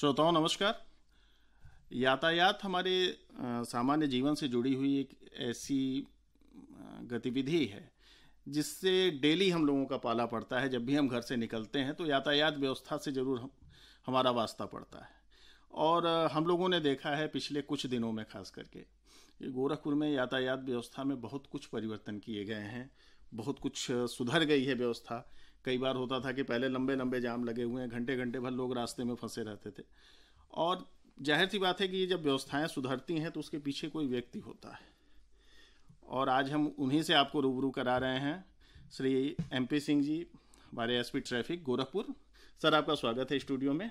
श्रोताओं नमस्कार यातायात हमारे सामान्य जीवन से जुड़ी हुई एक ऐसी गतिविधि है जिससे डेली हम लोगों का पाला पड़ता है जब भी हम घर से निकलते हैं तो यातायात व्यवस्था से ज़रूर हम हमारा वास्ता पड़ता है और हम लोगों ने देखा है पिछले कुछ दिनों में खास करके गोरखपुर में यातायात व्यवस्था में बहुत कुछ परिवर्तन किए गए हैं बहुत कुछ सुधर गई है व्यवस्था कई बार होता था कि पहले लंबे लंबे जाम लगे हुए हैं घंटे घंटे भर लोग रास्ते में फंसे रहते थे और जाहिर सी बात है कि ये जब व्यवस्थाएं सुधरती हैं तो उसके पीछे कोई व्यक्ति होता है और आज हम उन्हीं से आपको रूबरू करा रहे हैं श्री एम पी सिंह जी हमारे S P traffic Gorakhpur sir आपका स्वागत है स्टूडियो में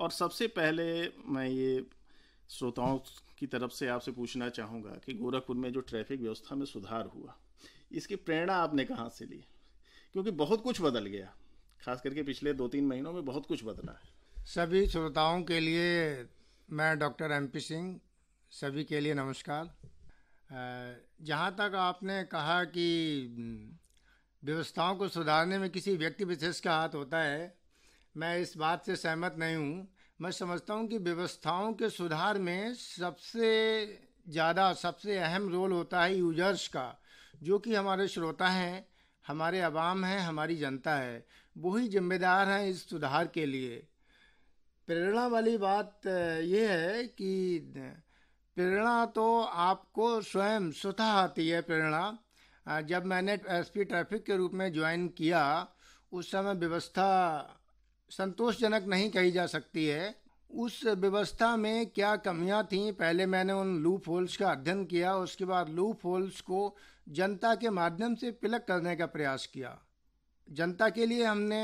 और सबसे पहले मैं ये श्रोताओं की तरफ से आपसे पूछना चाहूँगा कि गोरखपुर में जो ट्रैफिक व्यवस्था में सुधार हुआ इसकी प्रेरणा आपने कहाँ से ली क्योंकि बहुत कुछ बदल गया खास करके पिछले दो तीन महीनों में बहुत कुछ बदला है सभी श्रोताओं के लिए मैं डॉक्टर एम पी सिंह सभी के लिए नमस्कार जहाँ तक आपने कहा कि हम्म, व्यवस्थाओं को सुधारने में किसी व्यक्ति विशेष का हाथ होता है मैं इस बात से सहमत नहीं हूँ मैं समझता हूँ कि व्यवस्थाओं के सुधार में सबसे ज़्यादा सबसे अहम रोल होता है यूजर्स का जो कि हमारे श्रोता हैं हमारे आवाम हैं हमारी जनता है वो ही जिम्मेदार हैं इस सुधार के लिए प्रेरणा वाली बात यह है कि प्रेरणा तो आपको स्वयं स्वतः आती है प्रेरणा जब मैंने एसपी ट्रैफिक के रूप में ज्वाइन किया उस समय व्यवस्था संतोषजनक नहीं कही जा सकती है उस व्यवस्था में क्या कमियां थीं पहले मैंने उन लूप होल्स का अध्ययन किया उसके बाद लूप होल्स को जनता के माध्यम से पिलक करने का प्रयास किया जनता के लिए हमने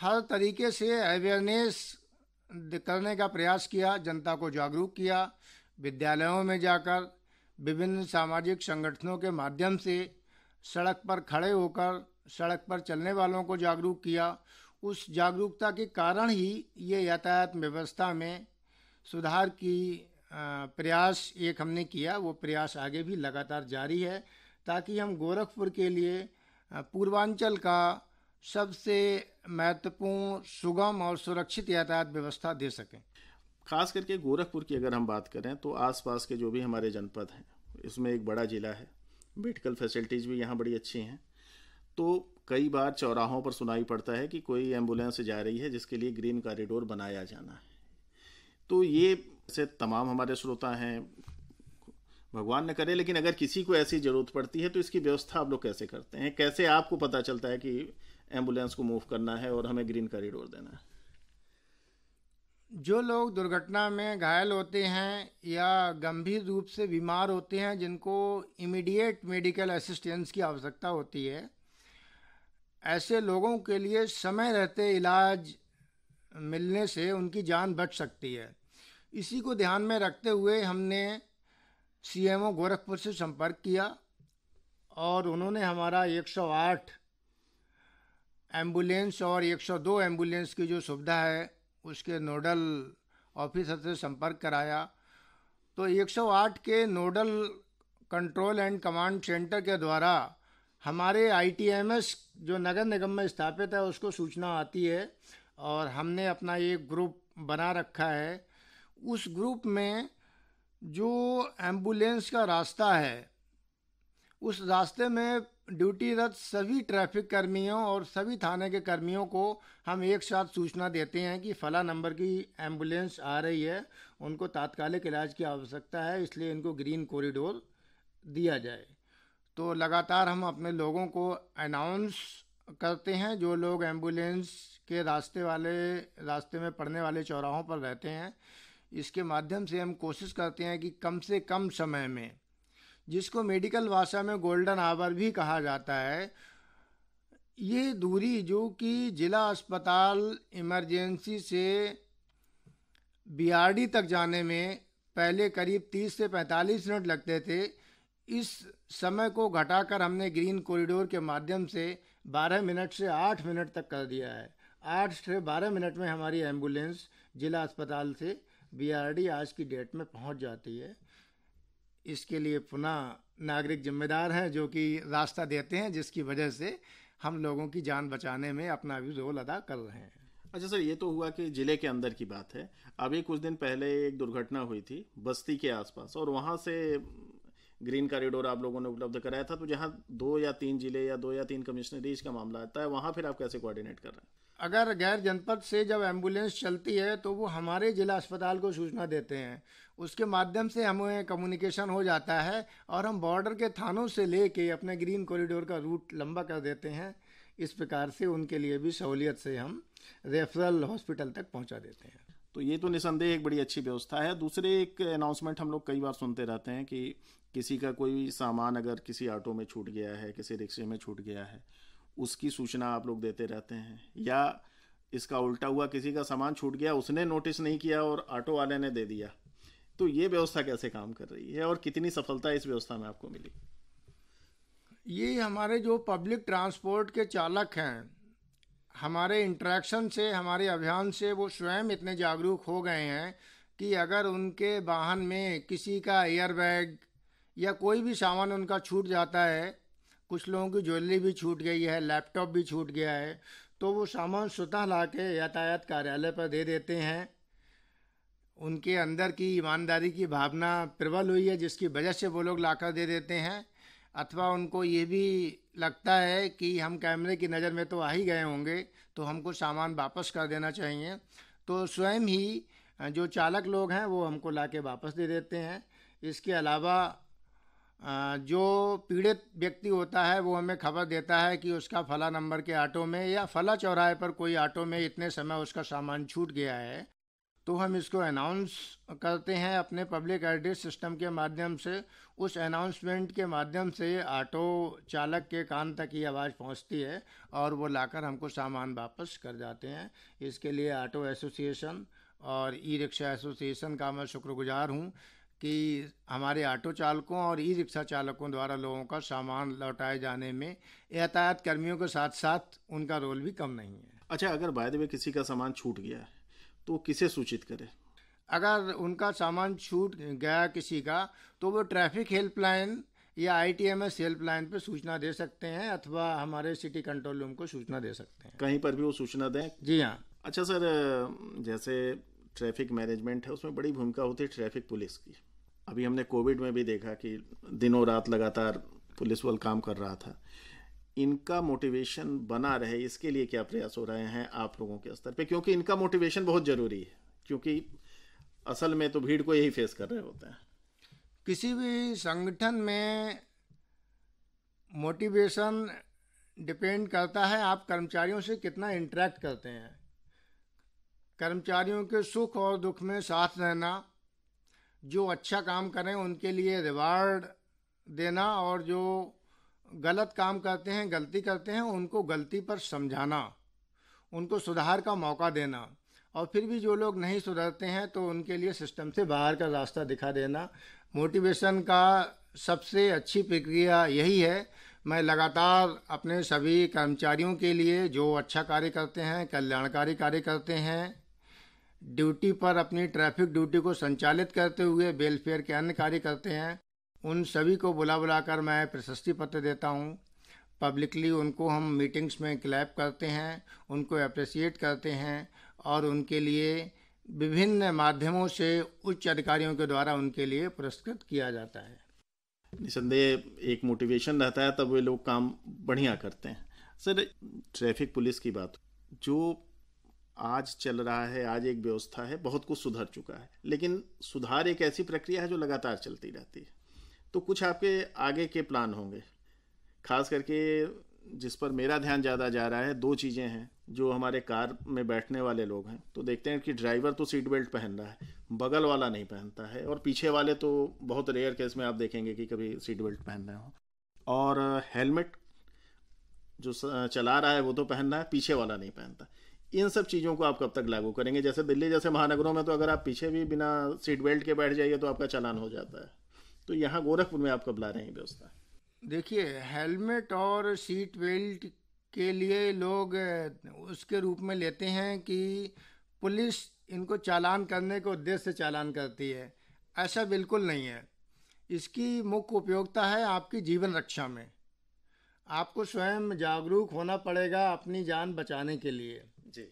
हर तरीके से अवेयरनेस करने का प्रयास किया जनता को जागरूक किया विद्यालयों में जाकर विभिन्न सामाजिक संगठनों के माध्यम से सड़क पर खड़े होकर सड़क पर चलने वालों को जागरूक किया उस जागरूकता के कारण ही ये यातायात व्यवस्था में सुधार की प्रयास एक हमने किया वो प्रयास आगे भी लगातार जारी है ताकि हम गोरखपुर के लिए पूर्वांचल का सबसे महत्वपूर्ण सुगम और सुरक्षित यातायात व्यवस्था दे सकें खास करके गोरखपुर की अगर हम बात करें तो आसपास के जो भी हमारे जनपद हैं इसमें एक बड़ा ज़िला है मेडिकल फैसिलिटीज़ भी यहाँ बड़ी अच्छी हैं तो कई बार चौराहों पर सुनाई पड़ता है कि कोई एम्बुलेंस जा रही है जिसके लिए ग्रीन कॉरिडोर बनाया जाना है तो ये से तमाम हमारे श्रोता हैं भगवान न करे लेकिन अगर किसी को ऐसी ज़रूरत पड़ती है तो इसकी व्यवस्था आप लोग कैसे करते हैं कैसे आपको पता चलता है कि एम्बुलेंस को मूव करना है और हमें ग्रीन कॉरिडोर देना है जो लोग दुर्घटना में घायल होते हैं या गंभीर रूप से बीमार होते हैं जिनको इमीडिएट मेडिकल असिस्टेंस की आवश्यकता होती है ऐसे लोगों के लिए समय रहते इलाज मिलने से उनकी जान बच सकती है इसी को ध्यान में रखते हुए हमने सीएमओ गोरखपुर से संपर्क किया और उन्होंने हमारा 108 एम्बुलेंस और 102 एम्बुलेंस की जो सुविधा है उसके नोडल ऑफिसर से संपर्क कराया तो 108 के nodal control and command centre के द्वारा हमारे आई जो नगर निगम में स्थापित है उसको सूचना आती है और हमने अपना एक ग्रुप बना रखा है उस ग्रुप में जो एम्बुलेंस का रास्ता है उस रास्ते में ड्यूटीरत सभी ट्रैफिक कर्मियों और सभी थाने के कर्मियों को हम एक साथ सूचना देते हैं कि फ़ला नंबर की एम्बुलेंस आ रही है उनको तात्कालिक इलाज की आवश्यकता है इसलिए इनको ग्रीन कॉरिडोर दिया जाए तो लगातार हम अपने लोगों को अनाउंस करते हैं जो लोग एम्बुलेंस के रास्ते वाले रास्ते में पड़ने वाले चौराहों पर रहते हैं इसके माध्यम से हम कोशिश करते हैं कि कम से कम समय में जिसको मेडिकल भाषा में गोल्डन आवर भी कहा जाता है ये दूरी जो कि ज़िला अस्पताल इमरजेंसी से बीआरडी तक जाने में पहले करीब 30 से 45 मिनट लगते थे इस समय को घटाकर हमने ग्रीन कॉरिडोर के माध्यम से 12 मिनट से 8 मिनट तक कर दिया है 8 से 12 मिनट में हमारी एम्बुलेंस जिला अस्पताल से बीआरडी आज की डेट में पहुंच जाती है इसके लिए पुनः नागरिक जिम्मेदार हैं जो कि रास्ता देते हैं जिसकी वजह से हम लोगों की जान बचाने में अपना भी रोल अदा कर रहे हैं अच्छा सर ये तो हुआ कि ज़िले के अंदर की बात है अभी कुछ दिन पहले एक दुर्घटना हुई थी बस्ती के आसपास और वहाँ से ग्रीन कॉरिडोर आप लोगों ने उपलब्ध कराया था तो जहाँ दो या तीन जिले या दो या तीन कमिश्नरीज का मामला आता है वहाँ फिर आप कैसे कोऑर्डिनेट कर रहे हैं अगर गैर जनपद से जब एम्बुलेंस चलती है तो वो हमारे जिला अस्पताल को सूचना देते हैं उसके माध्यम से हमें कम्युनिकेशन हो जाता है और हम बॉर्डर के थानों से ले के अपने ग्रीन कॉरिडोर का रूट लंबा कर देते हैं इस प्रकार से उनके लिए भी सहूलियत से हम रेफरल हॉस्पिटल तक पहुंचा देते हैं तो ये तो निसंदेह एक बड़ी अच्छी व्यवस्था है दूसरे एक अनाउंसमेंट हम लोग कई बार सुनते रहते हैं कि किसी का कोई सामान अगर किसी ऑटो में छूट गया है किसी रिक्शे में छूट गया है उसकी सूचना आप लोग देते रहते हैं या इसका उल्टा हुआ किसी का सामान छूट गया उसने नोटिस नहीं किया और ऑटो वाले ने दे दिया तो ये व्यवस्था कैसे काम कर रही है और कितनी सफलता इस व्यवस्था में आपको मिली ये हमारे जो पब्लिक ट्रांसपोर्ट के चालक हैं हमारे इंट्रैक्शन से हमारे अभियान से वो स्वयं इतने जागरूक हो गए हैं कि अगर उनके वाहन में किसी का एयरबैग या कोई भी सामान उनका छूट जाता है कुछ लोगों की ज्वेलरी भी छूट गई है लैपटॉप भी छूट गया है तो वो सामान स्वतः ला के यातायात कार्यालय पर दे देते हैं उनके अंदर की ईमानदारी की भावना प्रबल हुई है जिसकी वजह से वो लोग ला दे देते हैं अथवा उनको ये भी लगता है कि हम कैमरे की नज़र में तो आ ही गए होंगे तो हमको सामान वापस कर देना चाहिए तो स्वयं ही जो चालक लोग हैं वो हमको ला के वापस दे देते हैं इसके अलावा जो पीड़ित व्यक्ति होता है वो हमें खबर देता है कि उसका फला नंबर के ऑटो में या फला चौराहे पर कोई ऑटो में इतने समय उसका सामान छूट गया है तो हम इसको अनाउंस करते हैं अपने पब्लिक एड्रेस सिस्टम के माध्यम से उस अनाउंसमेंट के माध्यम से ऑटो चालक के कान तक ये आवाज़ पहुंचती है और वो लाकर हमको सामान वापस कर जाते हैं इसके लिए ऑटो एसोसिएशन और ई रिक्शा एसोसिएशन का मैं शुक्रगुजार हूँ कि हमारे ऑटो चालकों और ई रिक्शा चालकों द्वारा लोगों का सामान लौटाए जाने में यातायात कर्मियों के साथ साथ उनका रोल भी कम नहीं है अच्छा अगर बाय द वे किसी का सामान छूट गया है तो किसे सूचित करें अगर उनका सामान छूट गया किसी का तो वो ट्रैफिक हेल्पलाइन या I T M S helpline पर सूचना दे सकते हैं अथवा हमारे सिटी कंट्रोल रूम को सूचना दे सकते हैं कहीं पर भी वो सूचना दें जी हाँ अच्छा सर जैसे ट्रैफिक मैनेजमेंट है उसमें बड़ी भूमिका होती है ट्रैफिक पुलिस की अभी हमने कोविड में भी देखा कि दिनों रात लगातार पुलिस वाल काम कर रहा था इनका मोटिवेशन बना रहे इसके लिए क्या प्रयास हो रहे हैं आप लोगों के स्तर पे क्योंकि इनका मोटिवेशन बहुत ज़रूरी है क्योंकि असल में तो भीड़ को यही फेस कर रहे होते हैं किसी भी संगठन में मोटिवेशन डिपेंड करता है आप कर्मचारियों से कितना इंटरेक्ट करते हैं कर्मचारियों के सुख और दुख में साथ रहना जो अच्छा काम करें उनके लिए रिवार्ड देना और जो गलत काम करते हैं गलती करते हैं उनको गलती पर समझाना उनको सुधार का मौका देना और फिर भी जो लोग नहीं सुधरते हैं तो उनके लिए सिस्टम से बाहर का रास्ता दिखा देना मोटिवेशन का सबसे अच्छी प्रक्रिया यही है मैं लगातार अपने सभी कर्मचारियों के लिए जो अच्छा कार्य करते हैं कल्याणकारी कार्य करते हैं ड्यूटी पर अपनी ट्रैफिक ड्यूटी को संचालित करते हुए वेलफेयर के अन्य कार्य करते हैं उन सभी को बुला बुला कर मैं प्रशस्ति पत्र देता हूँ पब्लिकली उनको हम मीटिंग्स में क्लैप करते हैं उनको अप्रिसिएट करते हैं और उनके लिए विभिन्न माध्यमों से उच्च अधिकारियों के द्वारा उनके लिए पुरस्कृत किया जाता है निसंदेह एक मोटिवेशन रहता है तब वे लोग काम बढ़िया करते हैं सर ट्रैफिक पुलिस की बात जो आज चल रहा है आज एक व्यवस्था है बहुत कुछ सुधर चुका है लेकिन सुधार एक ऐसी प्रक्रिया है जो लगातार चलती रहती है तो कुछ आपके आगे के प्लान होंगे खास करके जिस पर मेरा ध्यान ज़्यादा जा रहा है दो चीज़ें हैं जो हमारे कार में बैठने वाले लोग हैं तो देखते हैं कि ड्राइवर तो सीट बेल्ट पहन रहा है बगल वाला नहीं पहनता है और पीछे वाले तो बहुत रेयर केस में आप देखेंगे कि कभी सीट बेल्ट पहन रहे हो और हेलमेट जो चला रहा है वो तो पहन रहा है पीछे वाला नहीं पहनता इन सब चीज़ों को आप कब तक लागू करेंगे जैसे दिल्ली जैसे महानगरों में तो अगर आप पीछे भी बिना सीट बेल्ट के बैठ जाइए तो आपका चालान हो जाता है तो यहाँ गोरखपुर में कब बुला रहे हैं व्यवस्था देखिए हेलमेट और सीट बेल्ट के लिए लोग उसके रूप में लेते हैं कि पुलिस इनको चालान करने के उद्देश्य से चालान करती है ऐसा बिल्कुल नहीं है इसकी मुख्य उपयोगिता है आपकी जीवन रक्षा में आपको स्वयं जागरूक होना पड़ेगा अपनी जान बचाने के लिए जी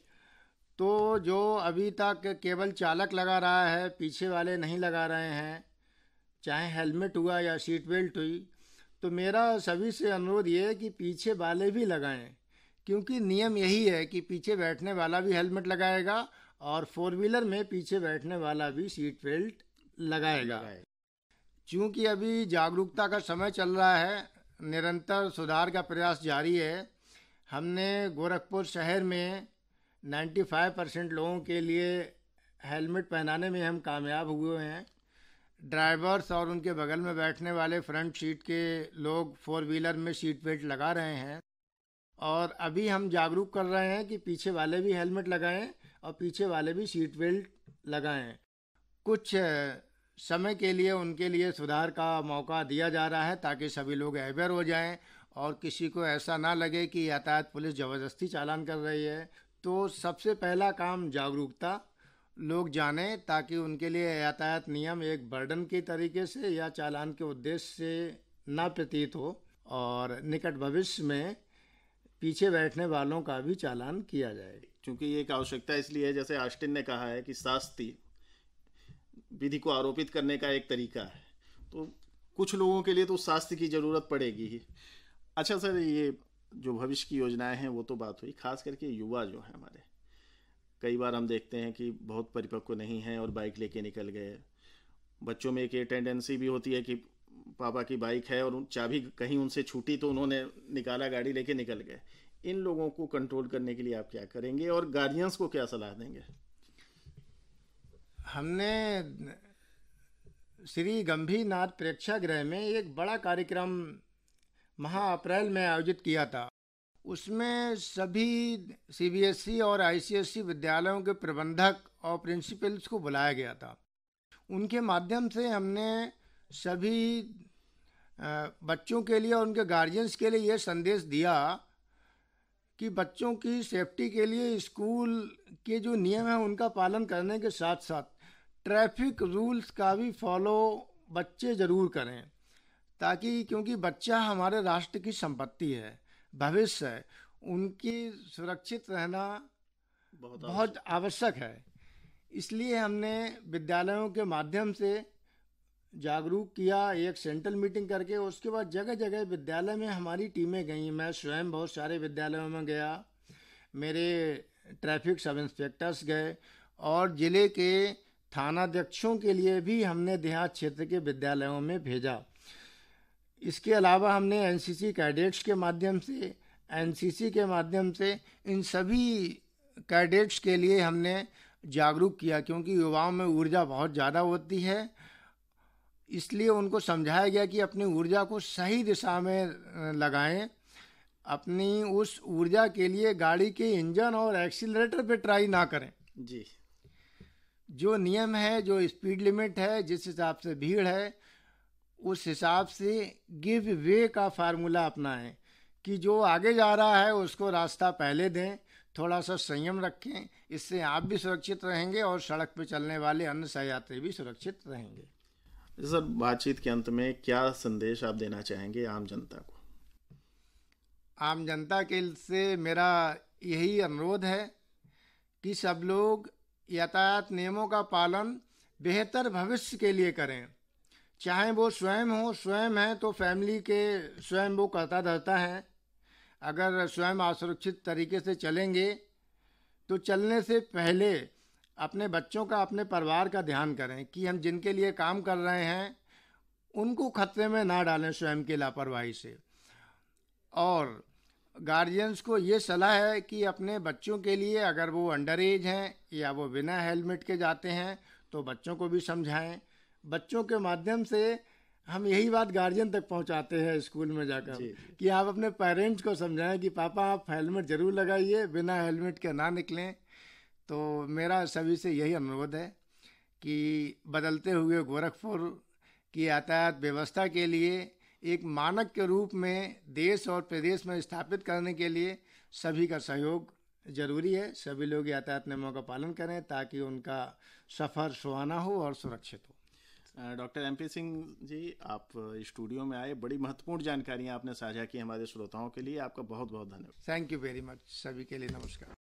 तो जो अभी तक केवल चालक लगा रहा है पीछे वाले नहीं लगा रहे हैं चाहे हेलमेट हुआ या सीट बेल्ट हुई तो मेरा सभी से अनुरोध ये है कि पीछे वाले भी लगाएं क्योंकि नियम यही है कि पीछे बैठने वाला भी हेलमेट लगाएगा और फोर व्हीलर में पीछे बैठने वाला भी सीट बेल्ट लगाएगा चूँकि अभी जागरूकता का समय चल रहा है निरंतर सुधार का प्रयास जारी है हमने गोरखपुर शहर में 95 परसेंट लोगों के लिए हेलमेट पहनाने में हम कामयाब हुए हैं ड्राइवर्स और उनके बगल में बैठने वाले फ्रंट सीट के लोग फोर व्हीलर में सीट बेल्ट लगा रहे हैं और अभी हम जागरूक कर रहे हैं कि पीछे वाले भी हेलमेट लगाएं और पीछे वाले भी सीट बेल्ट लगाएं कुछ समय के लिए उनके लिए सुधार का मौका दिया जा रहा है ताकि सभी लोग अवेयर हो जाएं और किसी को ऐसा ना लगे कि यातायात पुलिस ज़बरदस्ती चालान कर रही है तो सबसे पहला काम जागरूकता लोग जाने ताकि उनके लिए यातायात नियम एक बर्डन के तरीके से या चालान के उद्देश्य से ना प्रतीत हो और निकट भविष्य में पीछे बैठने वालों का भी चालान किया जाए क्योंकि ये एक आवश्यकता इसलिए है जैसे आस्टिन ने कहा है कि शास्ति विधि को आरोपित करने का एक तरीका है तो कुछ लोगों के लिए तो शास्त्र की ज़रूरत पड़ेगी ही अच्छा सर ये जो भविष्य की योजनाएं हैं वो तो बात हुई खास करके युवा जो है हमारे कई बार हम देखते हैं कि बहुत परिपक्व नहीं है और बाइक लेके निकल गए बच्चों में एक ये टेंडेंसी भी होती है कि पापा की बाइक है और चाबी कहीं उनसे छूटी तो उन्होंने निकाला गाड़ी लेके निकल गए इन लोगों को कंट्रोल करने के लिए आप क्या करेंगे और गार्जियंस को क्या सलाह देंगे हमने श्री नाथ प्रेक्षागृह में एक बड़ा कार्यक्रम महा अप्रैल में आयोजित किया था उसमें सभी सीबीएसई e और आईसीएसई e विद्यालयों के प्रबंधक और प्रिंसिपल्स को बुलाया गया था उनके माध्यम से हमने सभी बच्चों के लिए और उनके गार्जियंस के लिए यह संदेश दिया कि बच्चों की सेफ्टी के लिए स्कूल के जो नियम हैं उनका पालन करने के साथ साथ ट्रैफिक रूल्स का भी फॉलो बच्चे ज़रूर करें ताकि क्योंकि बच्चा हमारे राष्ट्र की संपत्ति है भविष्य है उनकी सुरक्षित रहना बहुत, बहुत आवश्यक है इसलिए हमने विद्यालयों के माध्यम से जागरूक किया एक सेंट्रल मीटिंग करके उसके बाद जगह जगह विद्यालय में हमारी टीमें गई मैं स्वयं बहुत सारे विद्यालयों में गया मेरे ट्रैफिक सब इंस्पेक्टर्स गए और ज़िले के थानाध्यक्षों के लिए भी हमने देहात क्षेत्र के विद्यालयों में भेजा इसके अलावा हमने एनसीसी कैडेट्स के माध्यम से एनसीसी के माध्यम से इन सभी कैडेट्स के लिए हमने जागरूक किया क्योंकि युवाओं में ऊर्जा बहुत ज़्यादा होती है इसलिए उनको समझाया गया कि अपनी ऊर्जा को सही दिशा में लगाएं अपनी उस ऊर्जा के लिए गाड़ी के इंजन और एक्सीलरेटर पे ट्राई ना करें जी जो नियम है जो स्पीड लिमिट है जिस हिसाब से भीड़ है उस हिसाब से गिव वे का फार्मूला अपना है कि जो आगे जा रहा है उसको रास्ता पहले दें थोड़ा सा संयम रखें इससे आप भी सुरक्षित रहेंगे और सड़क पर चलने वाले अन्य सहयात्री भी सुरक्षित रहेंगे सर बातचीत के अंत में क्या संदेश आप देना चाहेंगे आम जनता को आम जनता के से मेरा यही अनुरोध है कि सब लोग यातायात नियमों का पालन बेहतर भविष्य के लिए करें चाहे वो स्वयं हो स्वयं है तो फैमिली के स्वयं वो करता धरता है अगर स्वयं असुरक्षित तरीके से चलेंगे तो चलने से पहले अपने बच्चों का अपने परिवार का ध्यान करें कि हम जिनके लिए काम कर रहे हैं उनको खतरे में ना डालें स्वयं की लापरवाही से और गार्जियंस को ये सलाह है कि अपने बच्चों के लिए अगर वो अंडर एज हैं या वो बिना हेलमेट के जाते हैं तो बच्चों को भी समझाएं बच्चों के माध्यम से हम यही बात गार्जियन तक पहुंचाते हैं स्कूल में जाकर कि आप अपने पेरेंट्स को समझाएं कि पापा आप हेलमेट ज़रूर लगाइए बिना हेलमेट के ना निकलें तो मेरा सभी से यही अनुरोध है कि बदलते हुए गोरखपुर की यातायात व्यवस्था के लिए एक मानक के रूप में देश और प्रदेश में स्थापित करने के लिए सभी का सहयोग जरूरी है सभी लोग यातायात नियमों का पालन करें ताकि उनका सफ़र सुहाना हो और सुरक्षित हो doctor M P Singh ji आप स्टूडियो में आए बड़ी महत्वपूर्ण जानकारियां आपने साझा की हमारे श्रोताओं के लिए आपका बहुत बहुत धन्यवाद थैंक यू वेरी मच सभी के लिए नमस्कार